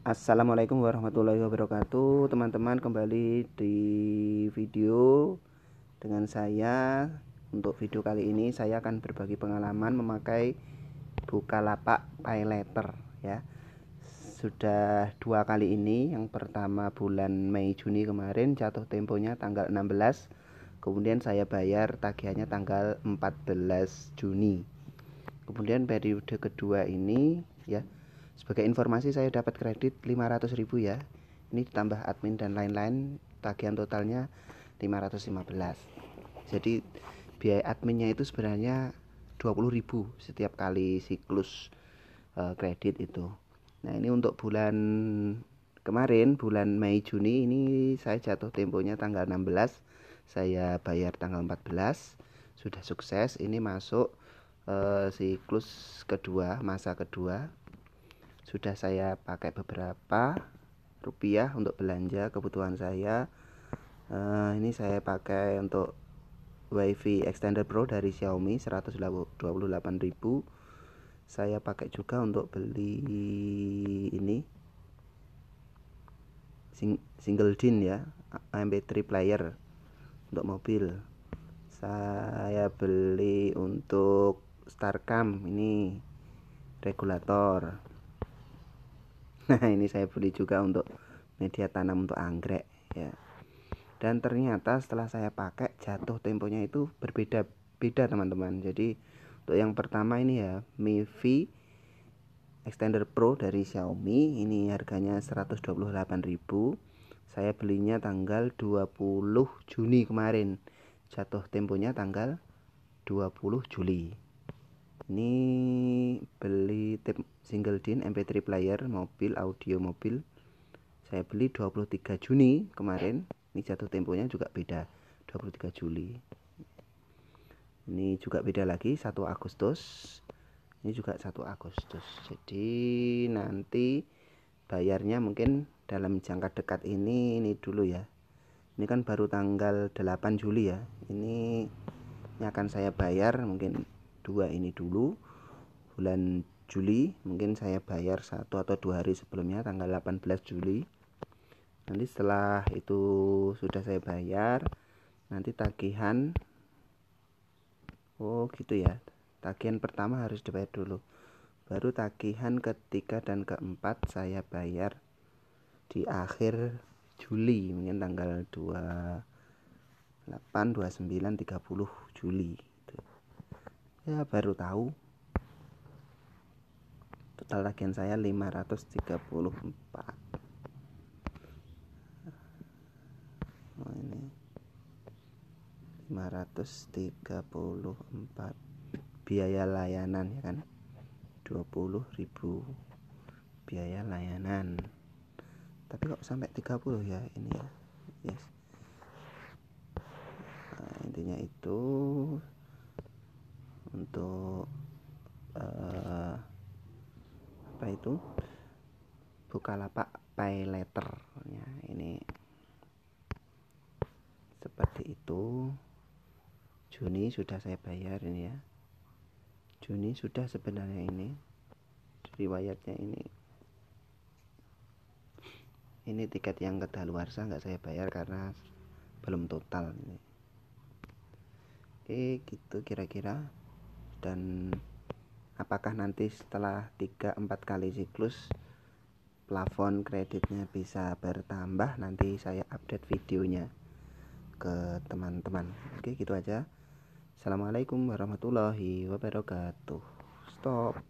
Assalamualaikum warahmatullahi wabarakatuh Teman-teman kembali di video Dengan saya Untuk video kali ini saya akan berbagi pengalaman Memakai Bukalapak Pay Letter ya. Sudah dua kali ini Yang pertama bulan Mei Juni kemarin Jatuh temponya tanggal 16 Kemudian saya bayar tagihannya tanggal 14 Juni Kemudian periode kedua ini ya sebagai informasi saya dapat kredit 500 ribu ya. Ini ditambah admin dan lain-lain tagihan totalnya 515. Jadi biaya adminnya itu sebenarnya ribu setiap kali siklus uh, kredit itu. Nah, ini untuk bulan kemarin bulan Mei Juni ini saya jatuh temponya tanggal 16. Saya bayar tanggal 14. Sudah sukses, ini masuk eh, siklus kedua, masa kedua sudah saya pakai beberapa rupiah untuk belanja kebutuhan saya uh, ini saya pakai untuk WiFi extender pro dari Xiaomi 128.000 saya pakai juga untuk beli ini sing single din ya MP3 player untuk mobil saya beli untuk Starcam ini regulator nah ini saya beli juga untuk media tanam untuk anggrek ya dan ternyata setelah saya pakai jatuh temponya itu berbeda beda teman-teman jadi untuk yang pertama ini ya Mivi extender pro dari Xiaomi ini harganya 128.000 saya belinya tanggal 20 Juni kemarin jatuh temponya tanggal 20 Juli ini beli tape single din mp3 player mobil audio mobil saya beli 23 Juni kemarin ini jatuh temponya juga beda 23 Juli ini juga beda lagi 1 Agustus ini juga 1 Agustus jadi nanti bayarnya mungkin dalam jangka dekat ini ini dulu ya ini kan baru tanggal 8 Juli ya ini, ini akan saya bayar mungkin dua ini dulu bulan Juli mungkin saya bayar satu atau dua hari sebelumnya tanggal 18 Juli nanti setelah itu sudah saya bayar nanti tagihan oh gitu ya tagihan pertama harus dibayar dulu baru tagihan ketiga dan keempat saya bayar di akhir Juli mungkin tanggal 28 29 30 Juli saya baru tahu total tagihan saya 534 oh ini 534 biaya layanan ya kan 20.000 biaya layanan tapi kok sampai 30 ya ini ya itu lapak pay letter ya ini seperti itu Juni sudah saya bayar ini ya Juni sudah sebenarnya ini riwayatnya ini ini tiket yang kedaluarsa nggak saya bayar karena belum total ini oke gitu kira-kira dan apakah nanti setelah 3-4 kali siklus plafon kreditnya bisa bertambah nanti saya update videonya ke teman-teman oke gitu aja assalamualaikum warahmatullahi wabarakatuh stop